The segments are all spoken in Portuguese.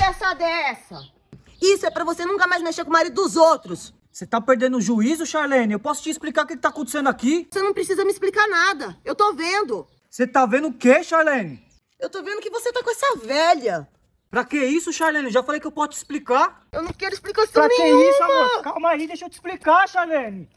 palhaçada dessa? Isso é pra você nunca mais mexer com o marido dos outros. Você tá perdendo o juízo, Charlene? Eu posso te explicar o que, que tá acontecendo aqui? Você não precisa me explicar nada. Eu tô vendo. Você tá vendo o quê, Charlene? Eu tô vendo que você tá com essa velha. Pra que isso, Charlene? já falei que eu posso te explicar. Eu não quero explicação pra nenhuma. Pra que isso, amor? Calma aí, deixa eu te explicar, Charlene.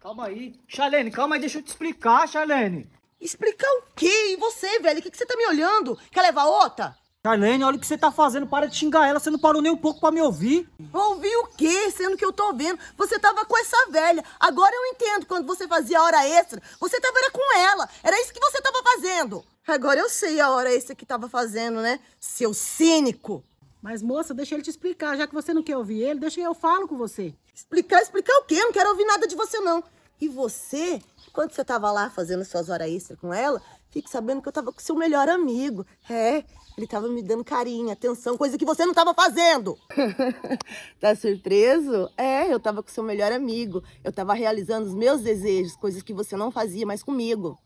Calma aí. Charlene, calma aí, deixa eu te explicar, Charlene. Explicar o quê? E você, velho? O que, que você tá me olhando? Quer levar outra? Charlene, olha o que você tá fazendo, para de xingar ela, você não parou nem um pouco pra me ouvir. Ouvir o quê? Sendo que eu tô vendo, você tava com essa velha. Agora eu entendo, quando você fazia hora extra, você tava era com ela, era isso que você tava fazendo. Agora eu sei a hora extra que tava fazendo, né? Seu cínico. Mas moça, deixa ele te explicar, já que você não quer ouvir ele, deixa eu falo com você. Explicar, explicar o quê? Eu não quero ouvir nada de você não. E você, quando você estava lá fazendo suas horas extra com ela, fique sabendo que eu estava com seu melhor amigo. É, ele estava me dando carinho, atenção, coisa que você não estava fazendo. tá surpreso? É, eu estava com seu melhor amigo. Eu estava realizando os meus desejos, coisas que você não fazia mais comigo.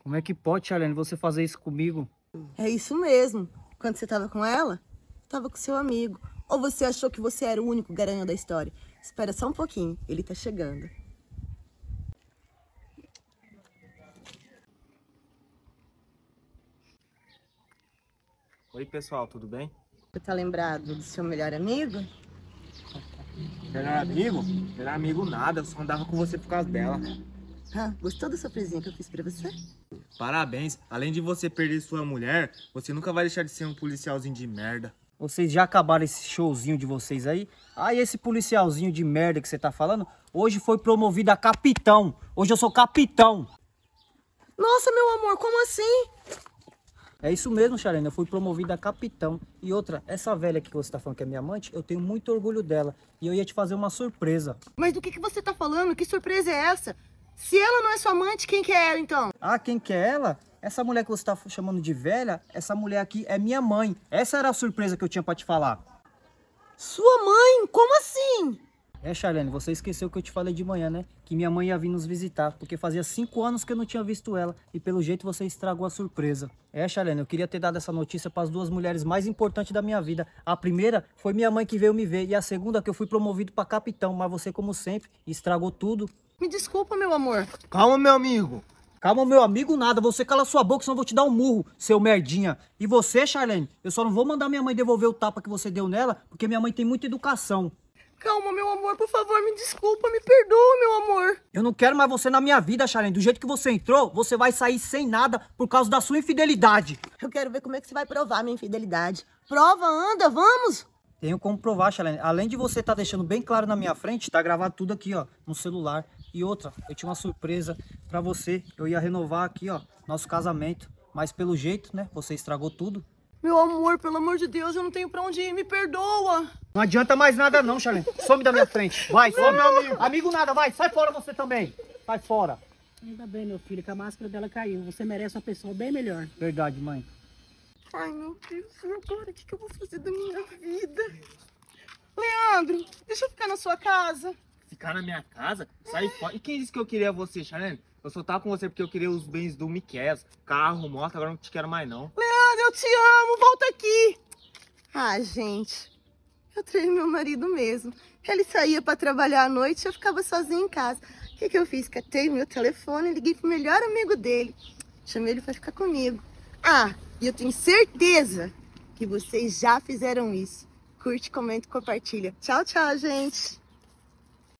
Como é que pode, Charlene, você fazer isso comigo? É isso mesmo. Quando você estava com ela, estava com seu amigo. Ou você achou que você era o único garanhão da história? Espera só um pouquinho, ele está chegando. Oi pessoal, tudo bem? Você tá lembrado do seu melhor amigo? Melhor amigo? Melhor amigo nada, eu só andava com você por causa dela. Ah, gostou da surpresinha que eu fiz pra você? Parabéns, além de você perder sua mulher, você nunca vai deixar de ser um policialzinho de merda. Vocês já acabaram esse showzinho de vocês aí? Aí ah, esse policialzinho de merda que você tá falando, hoje foi promovido a capitão. Hoje eu sou capitão. Nossa, meu amor, como assim? É isso mesmo, Charena. Eu fui promovida a capitão. E outra, essa velha que você tá falando que é minha amante, eu tenho muito orgulho dela. E eu ia te fazer uma surpresa. Mas do que, que você tá falando? Que surpresa é essa? Se ela não é sua amante, quem que é ela então? Ah, quem que é ela? Essa mulher que você tá chamando de velha, essa mulher aqui é minha mãe. Essa era a surpresa que eu tinha para te falar. Sua mãe? Como assim? É, Charlene, você esqueceu que eu te falei de manhã, né? Que minha mãe ia vir nos visitar, porque fazia cinco anos que eu não tinha visto ela e pelo jeito você estragou a surpresa. É, Charlene, eu queria ter dado essa notícia para as duas mulheres mais importantes da minha vida. A primeira foi minha mãe que veio me ver e a segunda que eu fui promovido para capitão, mas você, como sempre, estragou tudo. Me desculpa, meu amor. Calma, meu amigo. Calma, meu amigo, nada. Você cala sua boca, senão eu vou te dar um murro, seu merdinha. E você, Charlene, eu só não vou mandar minha mãe devolver o tapa que você deu nela, porque minha mãe tem muita educação. Calma, meu amor, por favor, me desculpa, me perdoa, meu amor. Eu não quero mais você na minha vida, Sharon. Do jeito que você entrou, você vai sair sem nada por causa da sua infidelidade. Eu quero ver como é que você vai provar minha infidelidade. Prova, anda, vamos! Tenho como provar, Shalene. Além de você estar tá deixando bem claro na minha frente, tá gravado tudo aqui, ó, no celular. E outra, eu tinha uma surpresa para você. Eu ia renovar aqui, ó, nosso casamento. Mas pelo jeito, né, você estragou tudo. Meu amor, pelo amor de Deus, eu não tenho pra onde ir, me perdoa. Não adianta mais nada não, Charlene. Some da minha frente. Vai, some, meu amigo. Amigo nada, vai. Sai fora você também. Sai fora. Ainda bem, meu filho, que a máscara dela caiu. Você merece uma pessoa bem melhor. Verdade, mãe. Ai, meu Deus, meu agora? O que, eu vou fazer da minha vida? Leandro, deixa eu ficar na sua casa. Ficar na minha casa? Sai fora. E quem disse que eu queria você, Charlene? Eu só tava com você porque eu queria os bens do Miquel, carro, moto, agora não te quero mais não. Leandro, eu te amo, volta aqui. Ah, gente, eu treino meu marido mesmo. Ele saía para trabalhar à noite e eu ficava sozinha em casa. O que, que eu fiz? Catei meu telefone, liguei pro melhor amigo dele. Chamei ele para ficar comigo. Ah, e eu tenho certeza que vocês já fizeram isso. Curte, comenta e compartilha. Tchau, tchau, gente!